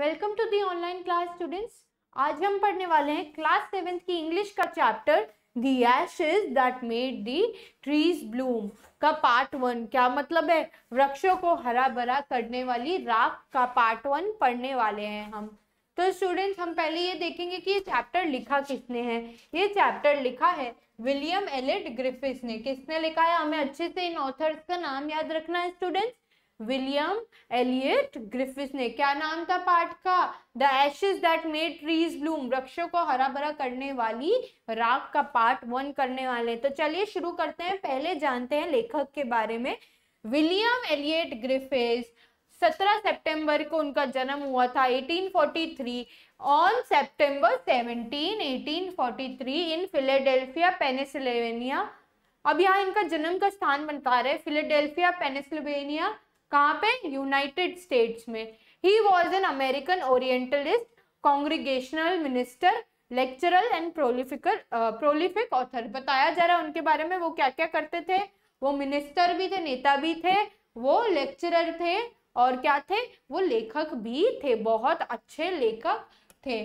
Welcome to the online class students आज हम पढ़ने वाले हैं क्लास सेवेंथ की इंग्लिश का chapter the ashes that made the trees bloom का पार्ट वन क्या मतलब है वृक्षों को हरा भरा करने वाली राख का पार्ट वन पढ़ने वाले हैं हम तो स्टूडेंट्स हम पहले ये देखेंगे कि ये चैप्टर लिखा किसने है ये चैप्टर लिखा है विलियम एलेट ग्रिफिस ने किसने लिखा है हमें अच्छे से इन ऑथर्स का नाम याद रखना है स्टूडेंट्स विलियम एलियट ग्रिफिस ने क्या नाम था पाठ का the ashes that made trees bloom वृक्षों को हरा भरा करने वाली राग का पार्ट वन करने वाले तो चलिए शुरू करते हैं पहले जानते हैं लेखक के बारे में विलियम एलियट ग्रिफिस 17 सितंबर को उनका जन्म हुआ था 1843 ऑन सितंबर 17 1843 इन फिलेडेल्फिया पेनेसिलेवेनिया अब यहाँ इनका जन्म का स्थान बनता रहे फिलेडेल्फिया पेनेसिलेवेनिया कहाँ पे यूनाइटेड स्टेट्स में ही was an American orientalist congregational minister lecturer and prolific prolific author बताया जा रहा है उनके बारे में वो क्या क्या करते थे वो मिनिस्टर भी थे नेता भी थे वो लेक्चरर थे और क्या थे वो लेखक भी थे बहुत अच्छे लेखक थे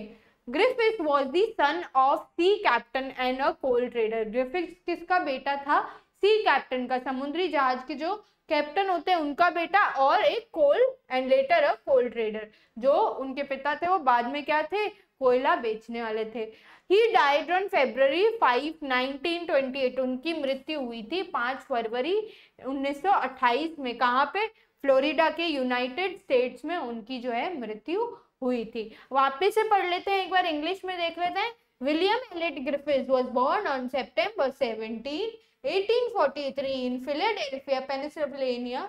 ग्रिफिक्स was the son of C captain and a coal trader ग्रिफिक्स किसका बेटा था सी कैप्टन का समुद्री जहाज के जो कैप्टन होते हैं उनका बेटा और एक coal and later a coal trader जो उनके पिता थे वो बाद में क्या थे कोयला बेचने वाले थे he died on February twenty eight उनकी मृत्यु हुई थी पाँच फरवरी अट्ठाईस में कहाँ पे फ्लोरिडा के यूनाइटेड स्टेट्स में उनकी जो है मृत्यु हुई थी वापिस से पढ़ लेते हैं एक बार इंग्लिश में देख लेते हैं William Elliot Griffis was born on September seventeen 1843 in Philadelphia, Pennsylvania,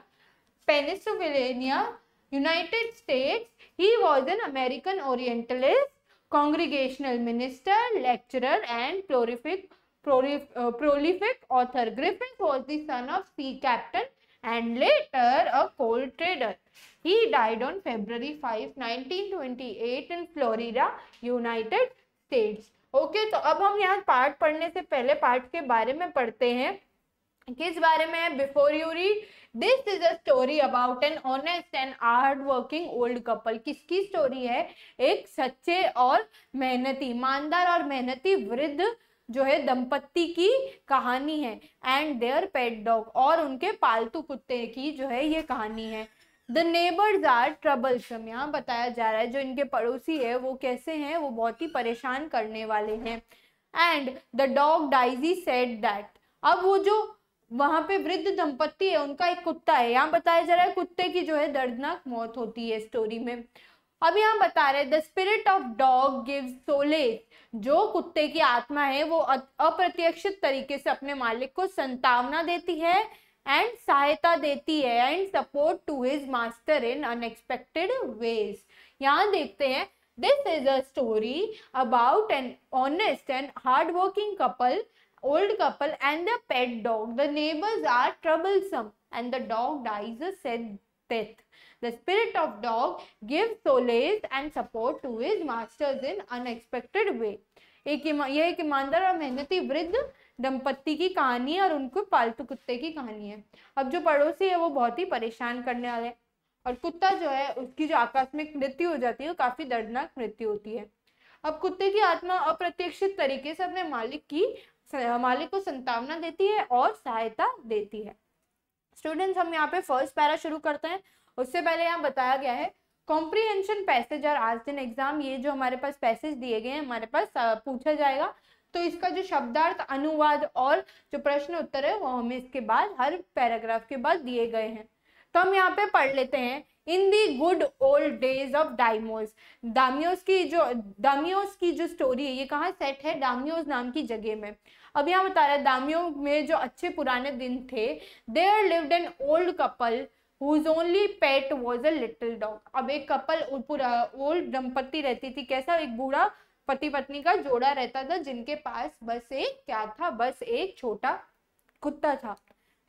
Pennsylvania, United States. He was an American Orientalist, congregational minister, lecturer and prolific, uh, prolific author. Griffith was the son of sea captain and later a coal trader. He died on February 5, 1928 in Florida, United States. Okay तो अब हम यहाँ part पढ़ने से पहले part के बारे में पढ़ते हैं किस बारे में है before you read this is a story about an honest and hard working old couple किसकी स्टोरी है एक सच्चे और मेहनती ईमानदार और मेहनती वृद्ध जो है दंपत्ति की कहानी है एंड देयर पेट डॉग और उनके पालतू कुत्ते की जो है ये कहानी है द नेबर्स आर ट्रबलसम यहाँ बताया जा रहा है जो इनके पड़ोसी है वो कैसे हैं वो बहुत ही परेशान करने वाले हैं and the dog dies set that अब वो जो वहाँ पे वृद्ध दंपत्ति है उनका एक कुत्ता है यहाँ बताया जा रहा है कुत्ते की जो है दर्दनाक मौत होती है स्टोरी में अब यहाँ बता रहे the spirit of dog give sole जो कुत्ते की आत्मा है वो अप्रत्यक्षित तरीके से अपने मालिक को संतावना देती है एंड सहायता देती है and support to his master in unexpected ways यहाँ देखते हैं this is a story about an honest and hard working couple old couple and the pet dog the neighbours are troublesome and the dog dies अथ The spirit of dog gives solace and support to his masters in unexpected way. एक ये एक ईमानदार और मेहनती वृद्ध दंपत्ति की कहानी है और उनको पालतू कुत्ते की कहानी है अब जो पड़ोसी है वो बहुत ही परेशान करने वाले और कुत्ता जो है उसकी जो आकस्मिक मृत्यु हो जाती है वो काफी दर्दनाक मृत्यु होती है अब कुत्ते की आत्मा अप्रत्यक्षित तरीके से अपने मालिक की मालिक को संतावना देती है और सहायता देती है स्टूडेंट्स हम यहाँ पे फर्स्ट पैरा शुरू करते हैं उससे पहले यहाँ बताया गया है कॉम्प्रीहेंशन पैसेज और आज दिन एग्जाम ये जो हमारे पास पैसेज दिए गए हैं हमारे पास पूछा जाएगा तो इसका जो शब्दार्थ अनुवाद और जो प्रश्न उत्तर है वो हमें इसके बाद हर पैराग्राफ के बाद दिए गए हैं तो हम यहाँ पे पढ़ लेते हैं in the good old days of daimyos daimyos की जो दामियोस की जो स्टोरी है ये कहाँ सेट है डामियोस नाम की जगह में अब यहाँ बता रहा है दामियो में जो अच्छे पुराने दिन थे there lived an old couple whose only pet was a little dog अब एक कपल ओल्ड दंपत्ति रहती थी कैसा एक बूढ़ा पति पत्नी का जोड़ा रहता था जिनके पास बस एक क्या था बस एक छोटा कुत्ता था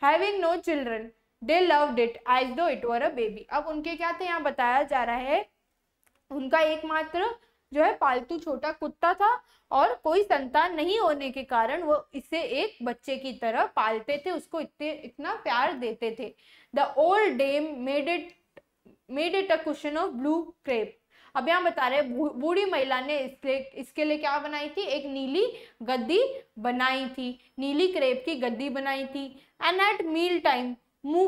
having no children they love it as though it were a baby अब उनके क्या थे यहाँ बताया जा रहा है उनका एकमात्र जो है पालतू छोटा कुत्ता था और कोई संतान नहीं होने के कारण वो इसे एक बच्चे की तरह पालते थे उसको इतने इतना प्यार देते थे the old dame made it made it a question of blue crepe अब यहाँ बता रहे बूढ़ी महिला ने इसके इसके लिए क्या बनाई थी एक नीली गद्दी बनाई थी नीली क्रेप की गद्दी बनाई थी एंड एट मील टाइम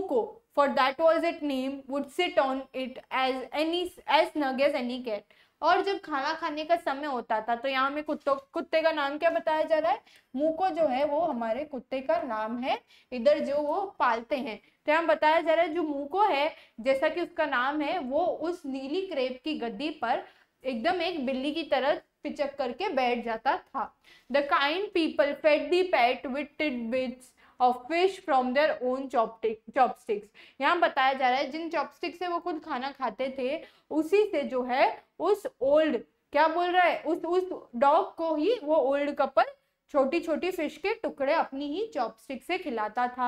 को for that was it name would sit on it as any as नग एज एनी कैट और जब खाना खाने का समय होता था तो यहाँ में कुत्तों कुत्ते का नाम क्या बताया जा रहा है मूको जो है वो हमारे कुत्ते का नाम है इधर जो वो पालते हैं तो यहाँ बताया जा रहा है जो मूको है जैसा कि उसका नाम है वो उस नीली क्रेप की गद्दी पर एकदम एक बिल्ली की तरह पिचक करके बैठ जाता था the kind people fed the pet with titbits और fish from their own chopstick chopsticks यहाँ बताया जा रहा है जिन चॉपस्टिक्स से वो खुद खाना खाते थे उसी से जो है उस ओल्ड क्या बोल रहा है उस उस डॉग को ही वो ओल्ड कपल छोटी छोटी फिश के टुकड़े अपनी ही चॉपस्टिक से खिलाता था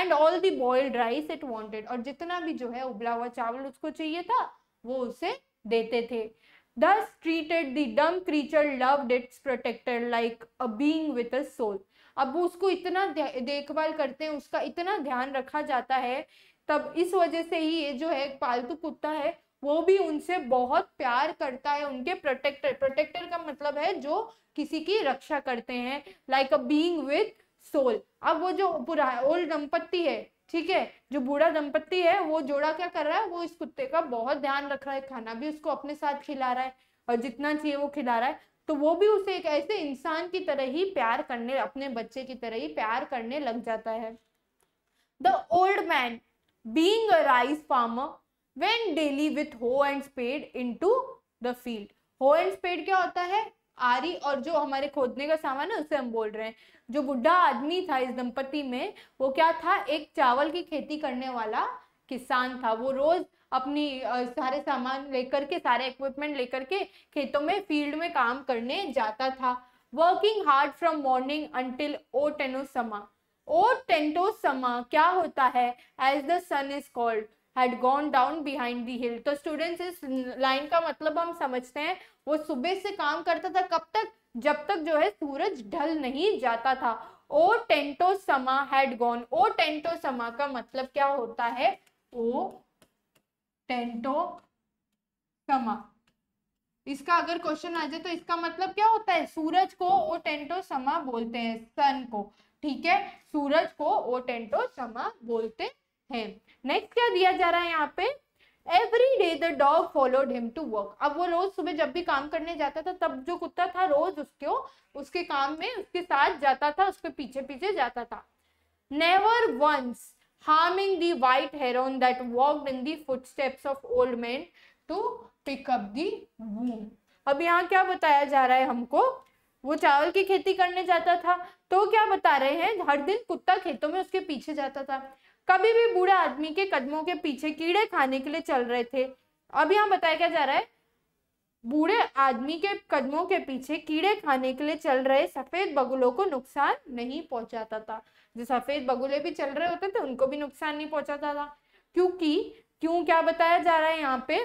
and all the boiled rice it wanted और जितना भी जो है उबला हुआ चावल उसको चाहिए था वो उसे देते थे thus treated the dumb creature loved its protected like a being with a soul अब उसको इतना देखभाल करते हैं उसका इतना ध्यान रखा जाता है तब इस वजह से ही ये जो है पालतू कुत्ता है वो भी उनसे बहुत प्यार करता है उनके प्रोटेक्टर प्रोटेक्टर का मतलब है जो किसी की रक्षा करते हैं like a being with soul अब वो जो बुरा ओल्ड दंपत्ति है ठीक है जो बूढ़ा दंपत्ति है वो जोड़ा क्या कर रहा है वो इस कुत्ते का बहुत ध्यान रख रहा है खाना भी उसको अपने साथ खिला रहा है और जितना चाहिए वो खिला रहा है तो वो भी उसे एक ऐसे इंसान की तरह ही प्यार करने अपने बच्चे की तरह ही प्यार करने लग जाता है the old man being a rice farmer went daily with hoe and spade into the field hoe and spade क्या होता है आरी और जो हमारे खोदने का सामान है उसे हम बोल रहे हैं जो बुढ़ा आदमी था इस दंपति में वो क्या था एक चावल की खेती करने वाला किसान था वो रोज अपनी सारे सामान लेकर के सारे इक्विपमेंट लेकर के खेतों में फील्ड में काम करने जाता था working hard from morning until O Tento Sama O Tento Sama क्या होता है as the sun is called had gone down behind the hill तो स्टूडेंट्स इस लाइन का मतलब हम समझते हैं वो सुबह से काम करता था कब तक जब तक जो है सूरज ढल नहीं जाता था ओ टेंटो समा हैड गॉन ओ टेंटो समा का मतलब क्या होता है ओ समा इसका अगर क्वेश्चन आ जाए तो इसका मतलब क्या होता है सूरज को ओ समा बोलते हैं सन को ठीक है सूरज को ओ समा बोलते हैं नेक्स्ट क्या दिया जा रहा है यहाँ पे every day the dog followed him to work अब वो रोज सुबह जब भी काम करने जाता था तब जो कुत्ता था रोज उसके उसके काम में उसके साथ जाता था उसके पीछे पीछे जाता था never once harming the white heron that walked in the footsteps of old men to pick up the womb. अब यहाँ क्या बताया जा रहा है हमको वो चावल की खेती करने जाता था तो क्या बता रहे हैं हर दिन कुत्ता खेतों में उसके पीछे जाता था कभी भी बूढ़े आदमी के कदमों के पीछे कीड़े खाने के लिए चल रहे थे अब यहाँ बताया क्या जा रहा है बूढ़े आदमी के कदमों के पीछे कीड़े खाने के लिए चल रहे सफेद बगुलों को नुकसान नहीं पहुंचाता था जो सफेद बगुले भी चल रहे होते थे उनको भी नुकसान नहीं पहुंचाता था क्योंकि क्यों क्या बताया जा रहा है यहाँ पे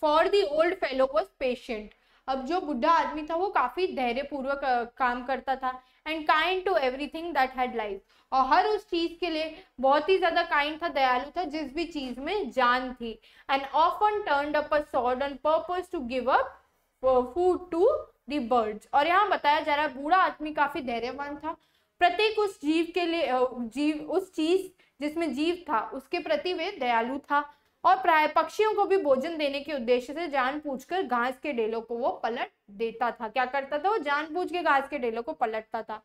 for the old fellow was patient अब जो बुढ़ा आदमी था वो काफी धैर्य पूर्वक काम करता था and kind to everything that had life और हर उस चीज के लिए बहुत ही ज्यादा काइंड था दयालु था जिस भी चीज में जान थी and often turn up on purpose to give up food to the birds और यहाँ बताया जा रहा है बूढ़ा आदमी काफी धैर्यवान था प्रत्येक उस जीव के लिए जीव उस चीज जिसमें जीव था उसके प्रति वे दयालु था और प्राय पक्षियों को भी भोजन देने के उद्देश्य से जान पूछ कर घास के डेलों को वो पलट देता था क्या करता था वो जान पूछ के घास के डेलों को पलटता था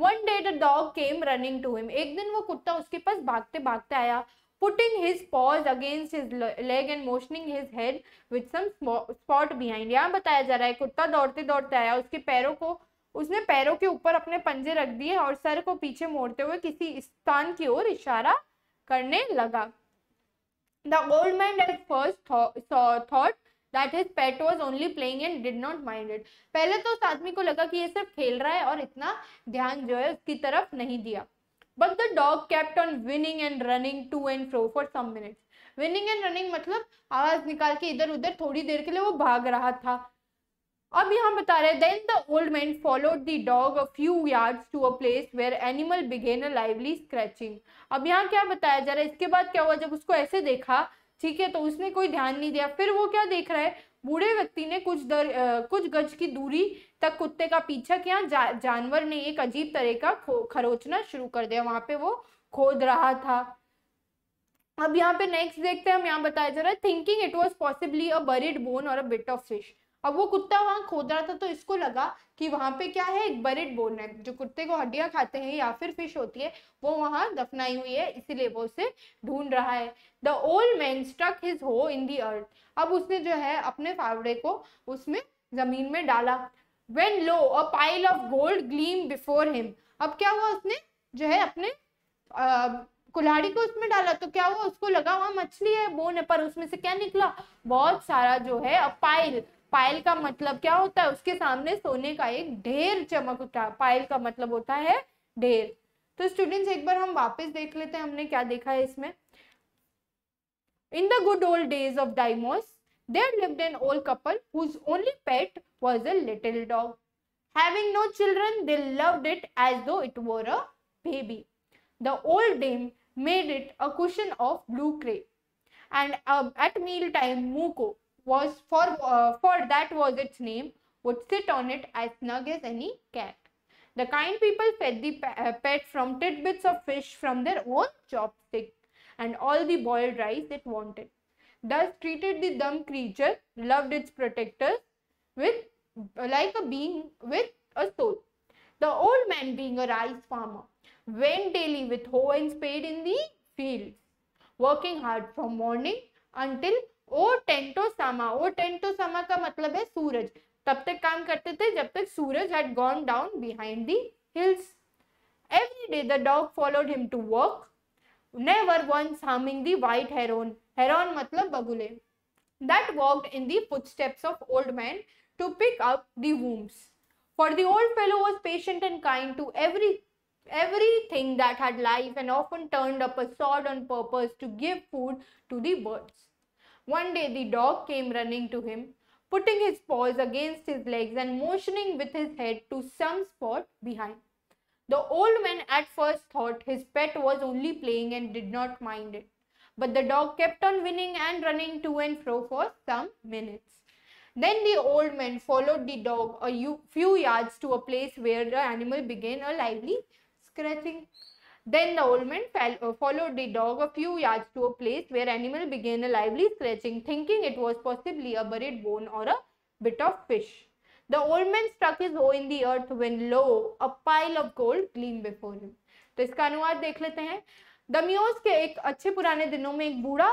one day the dog came running to him एक दिन वो कुत्ता उसके पास भागते भागते आया putting his paws against his leg and motioning his head with some spot behind यहाँ बताया जा रहा है कुत्ता दौड़ते दौड़ते आया उसके पैरों को उसने पैरों के ऊपर अपने पंजे रख दिए और सर को पीछे मोड़ते हुए किसी स्थान की ओर इशारा करने लगा the old man at first thought that is pet was only playing and did not mind it पहले तो उस आदमी को लगा कि ये सिर्फ खेल रहा है और इतना ध्यान जो है उसकी तरफ नहीं दिया but the dog kept on winning and running to and fro for some minutes winning and running मतलब आवाज निकाल के इधर उधर थोड़ी देर के लिए वो भाग रहा था अब यहाँ बता रहे then the old man followed the dog a few yards to a place where animal began a lively scratching अब यहाँ क्या बताया जा रहा है इसके बाद क्या हुआ जब उसको ऐसे देखा ठीक है तो उसने कोई ध्यान नहीं दिया फिर वो क्या देख रहा है बूढ़े व्यक्ति ने कुछ दर आ, कुछ गज की दूरी तक कुत्ते का पीछा किया जा, जानवर ने एक अजीब तरह का खरोचना शुरू कर दिया वहां पे वो खोद रहा था अब यहाँ पे नेक्स्ट देखते हैं हम यहाँ बताया जा रहा है thinking it was possibly a buried bone और अ बिट ऑफ फिश अब वो कुत्ता वहां खोद रहा था तो इसको लगा कि वहां पे क्या है एक बरेड बोन है जो कुत्ते को हड्डियाँ खाते हैं या फिर फिश होती है वो वहां दफनाई हुई है इसीलिए वो उसे ढूंढ रहा है the old man stuck his hoe in दी अर्थ अब उसने जो है अपने फावड़े को उसमें जमीन में डाला when lo a pile of gold gleam before him अब क्या हुआ उसने जो है अपने कुल्हाड़ी को उसमें डाला तो क्या हुआ उसको लगा वहां मछली है बोन है पर उसमें से क्या निकला बहुत सारा जो है अ पाइल पायल का मतलब क्या होता है उसके सामने सोने का एक ढेर चमक उठा पायल का मतलब होता है ढेर तो स्टूडेंट्स एक बार हम वापस देख लेते हैं हमने क्या देखा है इसमें in the good old days of daimyos there lived an old couple whose pet was a little dog having no children they love it as though it were a baby the old dame made it a question of blue crepe and at meal time Muko was for uh, for that was its name would sit on it as snug as any cat. The kind people fed the uh, pet from tidbits of fish from their own chopstick and all the boiled rice it wanted. Thus treated the dumb creature, loved its protectors with like a being with a soul. The old man being a rice farmer went daily with hoe and spade in the fields, working hard from morning until ओ टेंटो सामा ओ टेंटो सामा का मतलब है सूरज तब तक काम करते थे जब तक सूरज had gone down behind the hills every day the dog followed him to work never once harming the white heron heron मतलब बगुले that walked in the footsteps of old man to pick up the worms for the old fellow was patient and kind to every everything that had life and often turned up a sword on purpose to give food to the birds. One day the dog came running to him, putting his paws against his legs and motioning with his head to some spot behind. The old man at first thought his pet was only playing and did not mind it. But the dog kept on winning and running to and fro for some minutes. Then the old man followed the dog a few yards to a place where the animal began a lively scratching. Then the old man fell, uh, followed the dog a few yards to a place where animal began a lively scratching, thinking it was possibly a buried bone or a bit of fish. The old man struck his hoe in the earth when lo, a pile of gold gleamed before him. to iska anuvad dekh lete hain the हैं ke ek acche purane dino mein ek boodha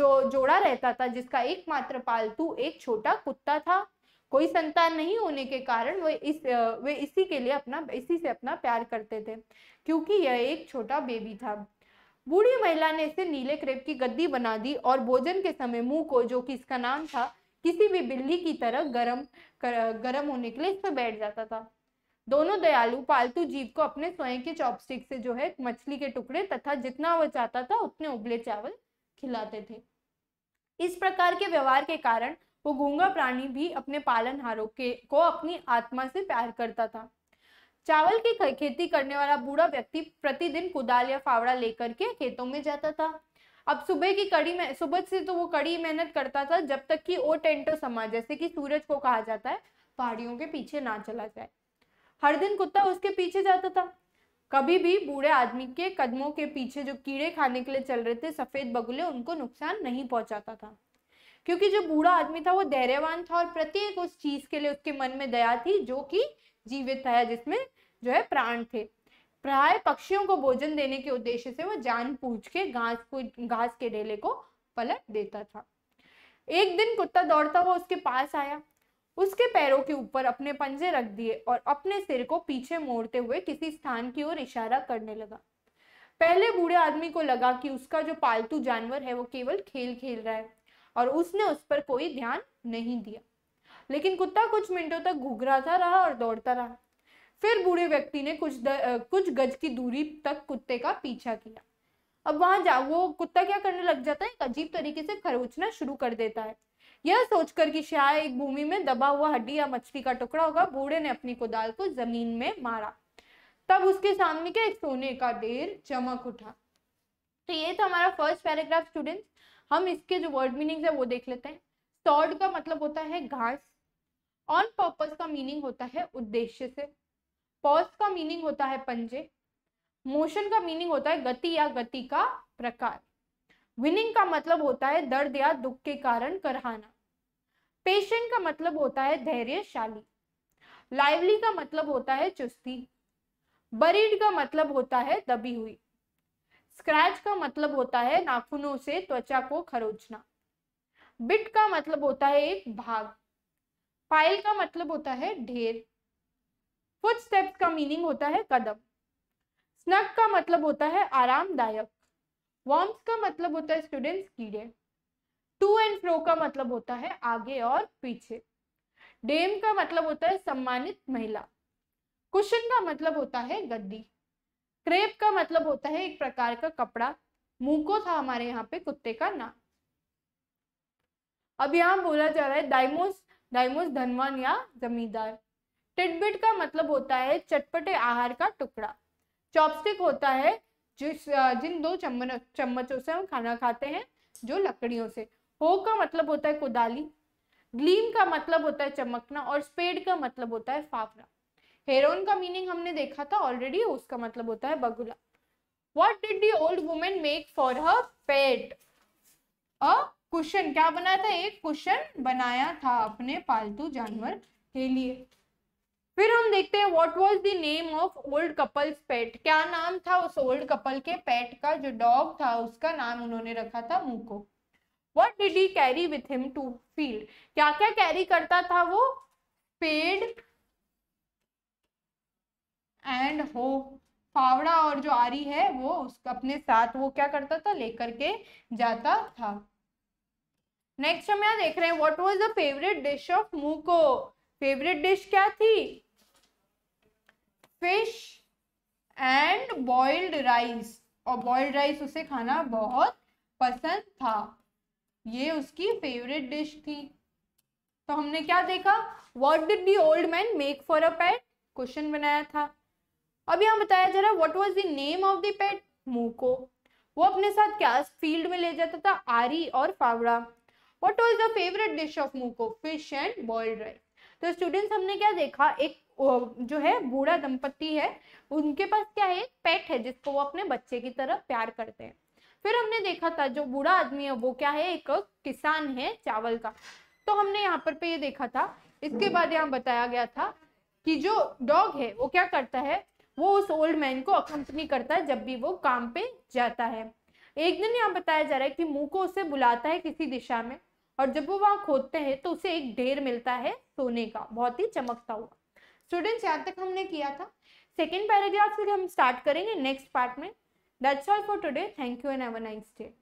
jo joda rehta tha jiska ek matra paltu ek छोटा kutta tha कोई संतान नहीं होने के कारण वे इस वे इसी के लिए अपना इसी से अपना प्यार करते थे क्योंकि यह एक छोटा बेबी था बूढ़ी महिला ने इसे नीले क्रेप की गद्दी बना दी और भोजन के समय मुंह को जो कि इसका नाम था किसी भी बिल्ली की तरह गरम कर, गरम होने के लिए इस पर बैठ जाता था दोनों दयालु पालतू जीव को अपने स्वयं के चॉपस्टिक से जो है मछली के टुकड़े तथा जितना वह चाहता था उतने उबले चावल खिलाते थे इस प्रकार के व्यवहार के कारण वो गूंगा प्राणी भी अपने पालनहारों के को अपनी आत्मा से प्यार करता था चावल की खेती करने वाला बूढ़ा व्यक्ति प्रतिदिन कुदाल या फावड़ा लेकर के खेतों में जाता था अब सुबह की कड़ी में सुबह से तो वो कड़ी मेहनत करता था जब तक कि ओ टेंटो समा जैसे कि सूरज को कहा जाता है पहाड़ियों के पीछे ना चला जाए हर दिन कुत्ता उसके पीछे जाता था कभी भी बूढ़े आदमी के कदमों के पीछे जो कीड़े खाने के लिए चल रहे थे सफेद बगुले उनको नुकसान नहीं पहुंचाता था क्योंकि जो बूढ़ा आदमी था वो धैर्यवान था और प्रत्येक उस चीज के लिए उसके मन में दया थी जो कि जीवित था जिसमें जो है प्राण थे प्राय पक्षियों को भोजन देने के उद्देश्य से वो जान पूछ के घास घास के डेले को पलट देता था एक दिन कुत्ता दौड़ता हुआ उसके पास आया उसके पैरों के ऊपर अपने पंजे रख दिए और अपने सिर को पीछे मोड़ते हुए किसी स्थान की ओर इशारा करने लगा पहले बूढ़े आदमी को लगा कि उसका जो पालतू जानवर है वो केवल खेल खेल रहा है और उसने उस पर कोई ध्यान नहीं दिया लेकिन कुत्ता कुछ मिनटों तक घुघराता रहा और दौड़ता रहा फिर बूढ़े व्यक्ति ने कुछ द, कुछ गज की दूरी तक कुत्ते का पीछा किया अब वहां जा वो कुत्ता क्या करने लग जाता है एक अजीब तरीके से खरोचना शुरू कर देता है यह सोचकर कि शायद एक भूमि में दबा हुआ हड्डी या मछली का टुकड़ा होगा बूढ़े ने अपनी कुदाल को जमीन में मारा तब उसके सामने क्या एक सोने का ढेर चमक उठा तो ये था हमारा फर्स्ट पैराग्राफ स्टूडेंट्स हम इसके जो वर्ड मीनिंग्स है वो देख लेते हैं सॉर्ड का मतलब होता है घास ऑन पर्पज का मीनिंग होता है उद्देश्य से पॉज का मीनिंग होता है पंजे मोशन का मीनिंग होता है गति या गति का प्रकार विनिंग का मतलब होता है दर्द या दुख के कारण करहाना पेशेंट का मतलब होता है धैर्यशाली लाइवली का मतलब होता है चुस्ती बरीड का मतलब होता है दबी हुई स्क्रैच का मतलब होता है नाखूनों से त्वचा को खरोचना बिट का मतलब होता है एक भाग पाइल का मतलब होता है ढेर फुट स्टेप्स का मीनिंग होता है कदम स्नक का मतलब होता है आरामदायक वॉर्म्स का मतलब होता है स्टूडेंट्स कीड़े टू एंड फ्रो का मतलब होता है आगे और पीछे डेम का मतलब होता है सम्मानित महिला कुशन का मतलब होता है गद्दी क्रेप का मतलब होता है एक प्रकार का कपड़ा मूको था हमारे यहाँ पे कुत्ते का नाम अब यहाँ बोला जा रहा है डाइमोस डाइमोस धनवान या जमींदार टिटबिट का मतलब होता है चटपटे आहार का टुकड़ा चॉपस्टिक होता है जिस जिन दो चम्मच चम्मचों से हम खाना खाते हैं जो लकड़ियों से हो का मतलब होता है कुदाली ग्लीम का मतलब होता है चमकना और स्पेड का मतलब होता है फाफड़ा हेरोन का मीनिंग हमने देखा था ऑलरेडी उसका मतलब होता है बगुला what did the old women make for her pet a cushion क्या बनाया था एक कुशन बनाया था अपने पालतू जानवर के लिए फिर हम देखते हैं what was the name of old couple's pet क्या नाम था उस ओल्ड कपल के पेट का जो डॉग था उसका नाम उन्होंने रखा था Muko what did he carry with him to field क्या क्या कैरी करता था वो पेड एंड हो फावड़ा और जो आरी है वो उस अपने साथ वो क्या करता था लेकर के जाता था नेक्स्ट हम यहाँ देख रहे हैं what was the favourite dish of Muko favourite dish क्या थी फिश एंड बॉइल्ड राइस और बॉइल्ड राइस उसे खाना बहुत पसंद था ये उसकी फेवरेट डिश थी तो हमने क्या देखा what did the old man make for a pet question बनाया था अब यहाँ बताया जा रहा है what was the name of the pet Muko वो अपने साथ क्या फील्ड में ले जाता था आरी और फावड़ा what was the favourite dish of Muko fish and boiled rice तो स्टूडेंट्स हमने क्या देखा एक जो है बूढ़ा दंपत्ति है उनके पास क्या है पेट है जिसको वो अपने बच्चे की तरह प्यार करते हैं फिर हमने देखा था जो बूढ़ा आदमी है वो क्या है एक किसान है चावल का तो हमने यहाँ पर पे ये देखा था इसके बाद यहाँ बताया गया था कि जो डॉग है वो क्या करता है वो उस ओल्ड मैन को अकंपनी करता है जब भी वो काम पे जाता है एक दिन यहाँ बताया जा रहा है कि मुँह को उसे बुलाता है किसी दिशा में और जब वो वहाँ खोदते हैं तो उसे एक ढेर मिलता है सोने का बहुत ही चमकता हुआ स्टूडेंट्स यहाँ तक हमने किया था सेकेंड पैराग्राफ से हम स्टार्ट करेंगे नेक्स्ट पार्ट में that's all for today thank you and have a nice day